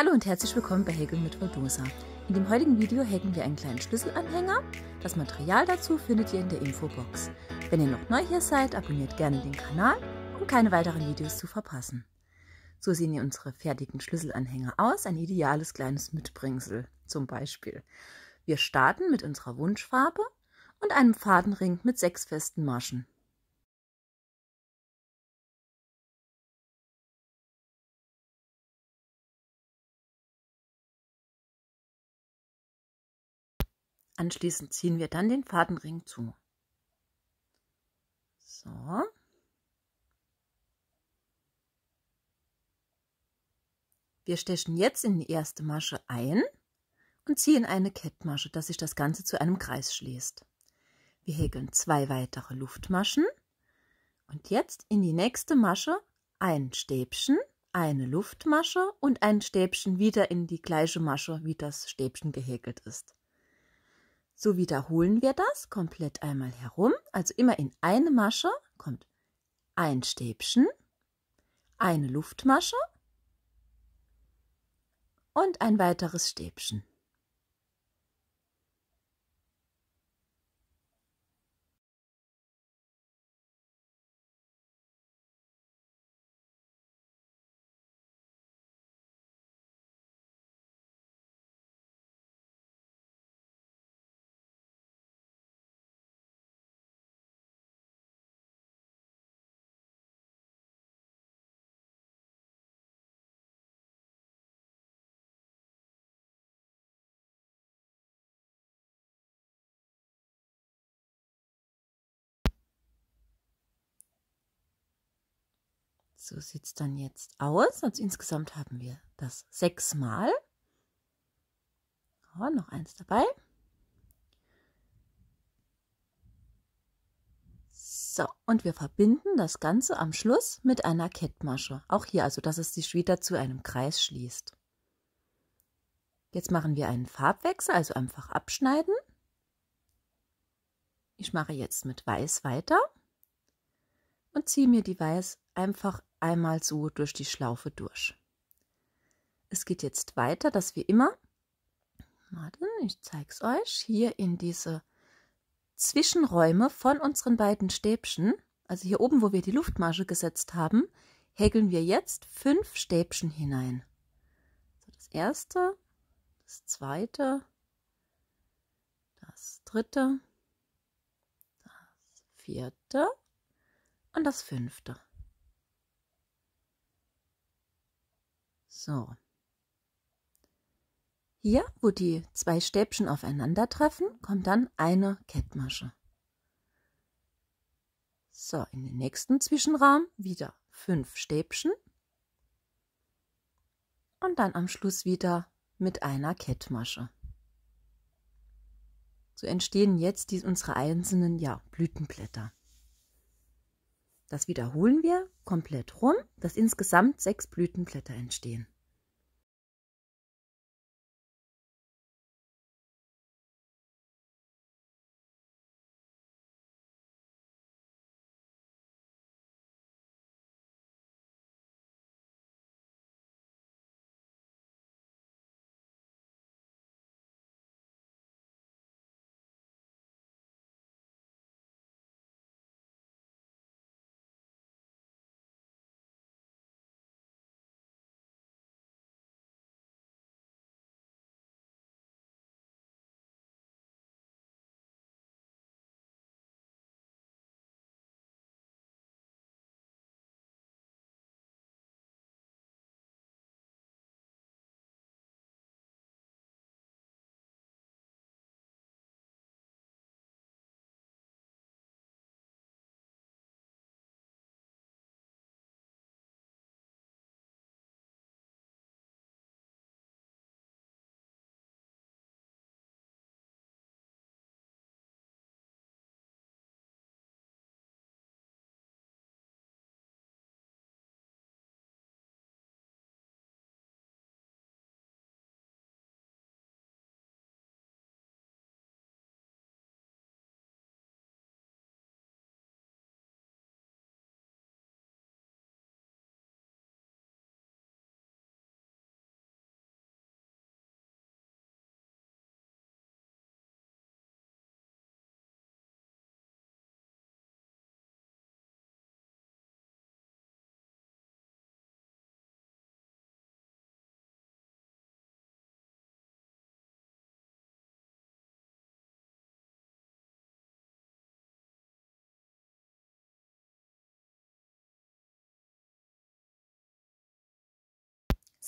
Hallo und herzlich willkommen bei Häkeln mit Verdosa. In dem heutigen Video häkeln wir einen kleinen Schlüsselanhänger. Das Material dazu findet ihr in der Infobox. Wenn ihr noch neu hier seid, abonniert gerne den Kanal, um keine weiteren Videos zu verpassen. So sehen hier unsere fertigen Schlüsselanhänger aus, ein ideales kleines Mitbringsel zum Beispiel. Wir starten mit unserer Wunschfarbe und einem Fadenring mit sechs festen Maschen. Anschließend ziehen wir dann den Fadenring zu. So. Wir stechen jetzt in die erste Masche ein und ziehen eine Kettmasche, dass sich das Ganze zu einem Kreis schließt. Wir häkeln zwei weitere Luftmaschen und jetzt in die nächste Masche ein Stäbchen, eine Luftmasche und ein Stäbchen wieder in die gleiche Masche, wie das Stäbchen gehäkelt ist. So wiederholen wir das komplett einmal herum. Also immer in eine Masche kommt ein Stäbchen, eine Luftmasche und ein weiteres Stäbchen. So sieht es dann jetzt aus. Also insgesamt haben wir das sechsmal. Oh, noch eins dabei. So, und wir verbinden das Ganze am Schluss mit einer Kettmasche. Auch hier, also dass es sich wieder zu einem Kreis schließt. Jetzt machen wir einen Farbwechsel, also einfach abschneiden. Ich mache jetzt mit Weiß weiter und ziehe mir die Weiß einfach einmal so durch die Schlaufe durch. Es geht jetzt weiter, dass wir immer, warte, ich zeige es euch, hier in diese Zwischenräume von unseren beiden Stäbchen, also hier oben, wo wir die Luftmarge gesetzt haben, häkeln wir jetzt fünf Stäbchen hinein. das erste, das zweite, das dritte, das vierte und das fünfte. So. Hier, wo die zwei Stäbchen aufeinandertreffen, kommt dann eine Kettmasche. So, in den nächsten Zwischenrahmen wieder fünf Stäbchen und dann am Schluss wieder mit einer Kettmasche. So entstehen jetzt die, unsere einzelnen ja, Blütenblätter. Das wiederholen wir komplett rum, dass insgesamt sechs Blütenblätter entstehen.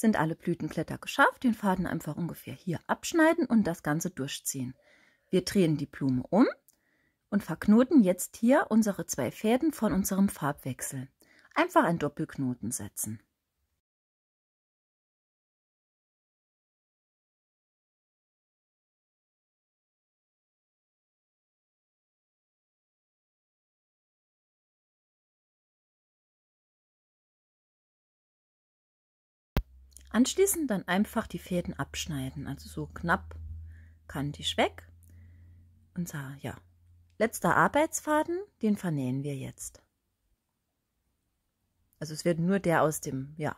sind alle Blütenblätter geschafft, den Faden einfach ungefähr hier abschneiden und das Ganze durchziehen. Wir drehen die Blume um und verknoten jetzt hier unsere zwei Fäden von unserem Farbwechsel. Einfach einen Doppelknoten setzen. Anschließend dann einfach die Fäden abschneiden, also so knapp kantig weg. Unser ja, letzter Arbeitsfaden, den vernähen wir jetzt. Also es wird nur der aus dem ja,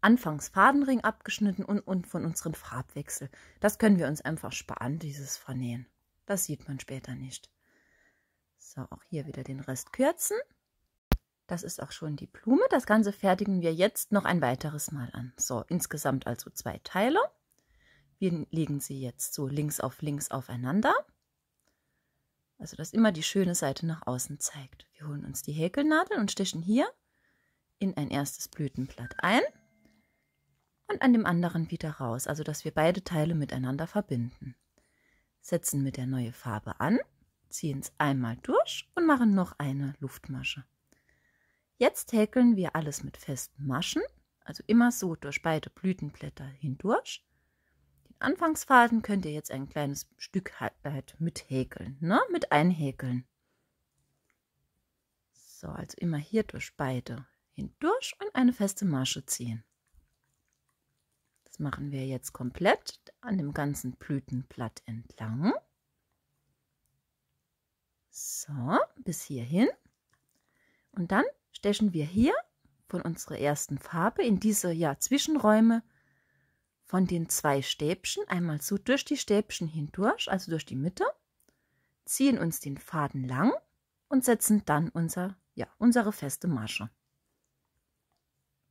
Anfangsfadenring abgeschnitten und, und von unserem Farbwechsel. Das können wir uns einfach sparen, dieses Vernähen. Das sieht man später nicht. So, auch hier wieder den Rest kürzen. Das ist auch schon die Blume. Das Ganze fertigen wir jetzt noch ein weiteres Mal an. So, insgesamt also zwei Teile. Wir legen sie jetzt so links auf links aufeinander. Also, dass immer die schöne Seite nach außen zeigt. Wir holen uns die Häkelnadel und stichen hier in ein erstes Blütenblatt ein und an dem anderen wieder raus, also dass wir beide Teile miteinander verbinden. Setzen mit der neuen Farbe an, ziehen es einmal durch und machen noch eine Luftmasche. Jetzt häkeln wir alles mit festen Maschen, also immer so durch beide Blütenblätter hindurch. Den Anfangsfaden könnt ihr jetzt ein kleines Stück halt, halt mit häkeln, ne? mit einhäkeln. So, also immer hier durch beide hindurch und eine feste Masche ziehen. Das machen wir jetzt komplett an dem ganzen Blütenblatt entlang. So, bis hierhin. Und dann stechen wir hier von unserer ersten Farbe in diese ja, Zwischenräume von den zwei Stäbchen einmal so durch die Stäbchen hindurch, also durch die Mitte, ziehen uns den Faden lang und setzen dann unser, ja, unsere feste Masche.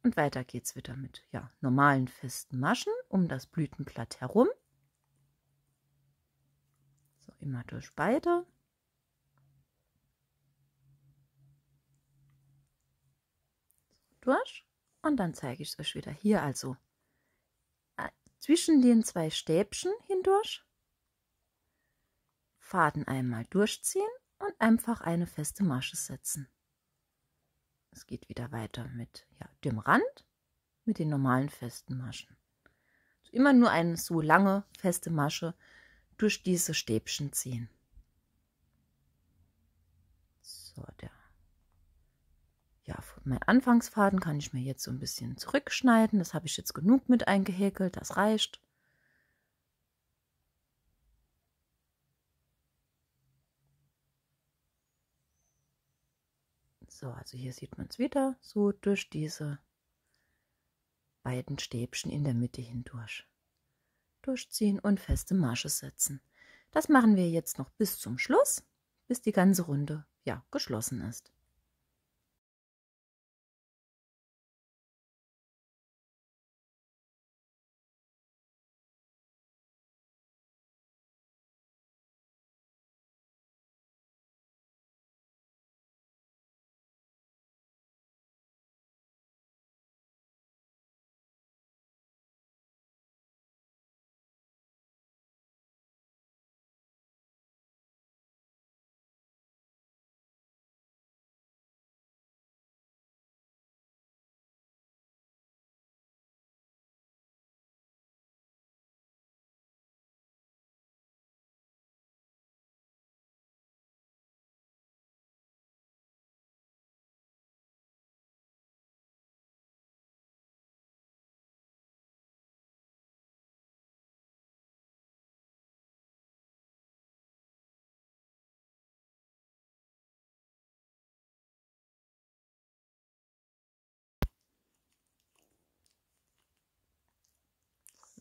Und weiter geht's wieder mit ja, normalen festen Maschen um das Blütenblatt herum. So immer durch beide. durch und dann zeige ich es euch wieder. Hier also äh, zwischen den zwei Stäbchen hindurch Faden einmal durchziehen und einfach eine feste Masche setzen. Es geht wieder weiter mit ja, dem Rand, mit den normalen festen Maschen. Also immer nur eine so lange feste Masche durch diese Stäbchen ziehen. So, der ja, mein Anfangsfaden kann ich mir jetzt so ein bisschen zurückschneiden. Das habe ich jetzt genug mit eingehäkelt, das reicht. So, also hier sieht man es wieder, so durch diese beiden Stäbchen in der Mitte hindurch. Durchziehen und feste Masche setzen. Das machen wir jetzt noch bis zum Schluss, bis die ganze Runde ja geschlossen ist.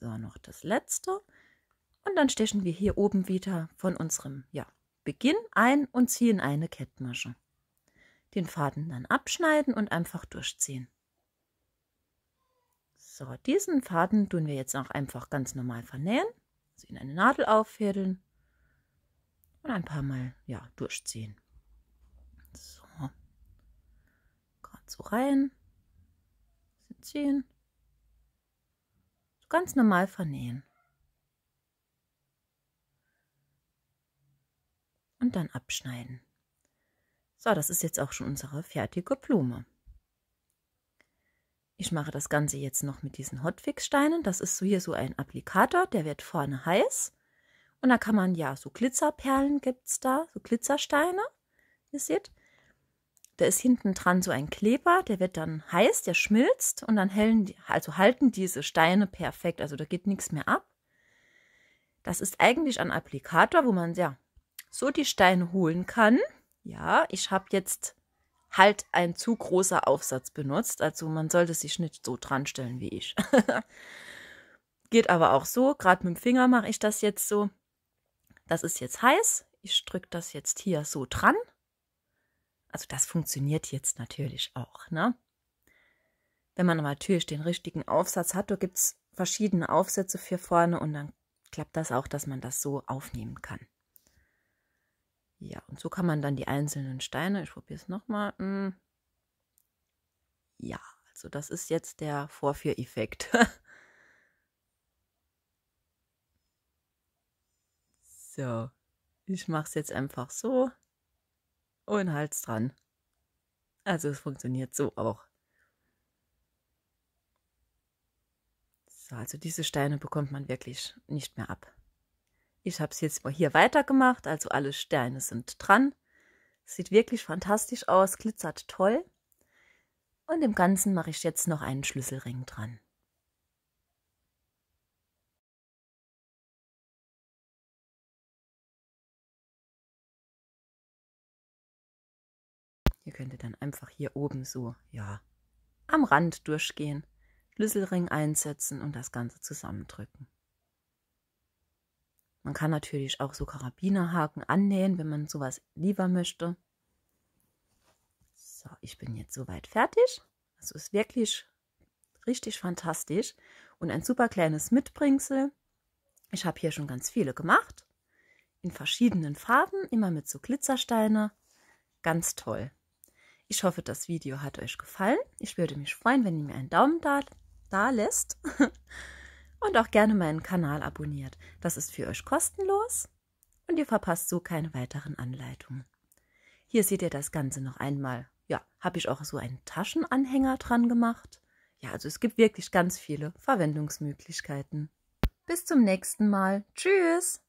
So, noch das letzte. Und dann stechen wir hier oben wieder von unserem ja, Beginn ein und ziehen eine Kettmasche. Den Faden dann abschneiden und einfach durchziehen. So, diesen Faden tun wir jetzt auch einfach ganz normal vernähen. Also in eine Nadel auffädeln und ein paar Mal ja, durchziehen. So, gerade so rein, ziehen ganz normal vernähen. Und dann abschneiden. So, das ist jetzt auch schon unsere fertige Blume. Ich mache das Ganze jetzt noch mit diesen Hotfix-Steinen. Das ist so hier so ein Applikator, der wird vorne heiß. Und da kann man ja so Glitzerperlen gibt es da, so Glitzersteine. Ihr seht, da ist hinten dran so ein Kleber, der wird dann heiß, der schmilzt und dann hellen die, also halten diese Steine perfekt, also da geht nichts mehr ab. Das ist eigentlich ein Applikator, wo man ja so die Steine holen kann. Ja, ich habe jetzt halt ein zu großer Aufsatz benutzt, also man sollte sich nicht so dran stellen wie ich. Geht aber auch so, gerade mit dem Finger mache ich das jetzt so. Das ist jetzt heiß. Ich drücke das jetzt hier so dran also das funktioniert jetzt natürlich auch, ne? Wenn man natürlich den richtigen Aufsatz hat, da gibt es verschiedene Aufsätze für vorne und dann klappt das auch, dass man das so aufnehmen kann. Ja, und so kann man dann die einzelnen Steine, ich probiere es nochmal. Hm. Ja, also das ist jetzt der Vorführeffekt. so, ich mache es jetzt einfach so und Hals dran. Also es funktioniert so auch. So, also diese Steine bekommt man wirklich nicht mehr ab. Ich habe es jetzt mal hier weitergemacht, also alle Steine sind dran. Sieht wirklich fantastisch aus, glitzert toll. Und im Ganzen mache ich jetzt noch einen Schlüsselring dran. Ihr könntet dann einfach hier oben so, ja, am Rand durchgehen, Schlüsselring einsetzen und das Ganze zusammendrücken. Man kann natürlich auch so Karabinerhaken annähen, wenn man sowas lieber möchte. So, ich bin jetzt soweit fertig. Also ist wirklich richtig fantastisch und ein super kleines Mitbringsel. Ich habe hier schon ganz viele gemacht, in verschiedenen Farben, immer mit so Glitzersteine. Ganz toll. Ich hoffe, das Video hat euch gefallen. Ich würde mich freuen, wenn ihr mir einen Daumen da, da lässt und auch gerne meinen Kanal abonniert. Das ist für euch kostenlos und ihr verpasst so keine weiteren Anleitungen. Hier seht ihr das Ganze noch einmal. Ja, habe ich auch so einen Taschenanhänger dran gemacht. Ja, also es gibt wirklich ganz viele Verwendungsmöglichkeiten. Bis zum nächsten Mal. Tschüss!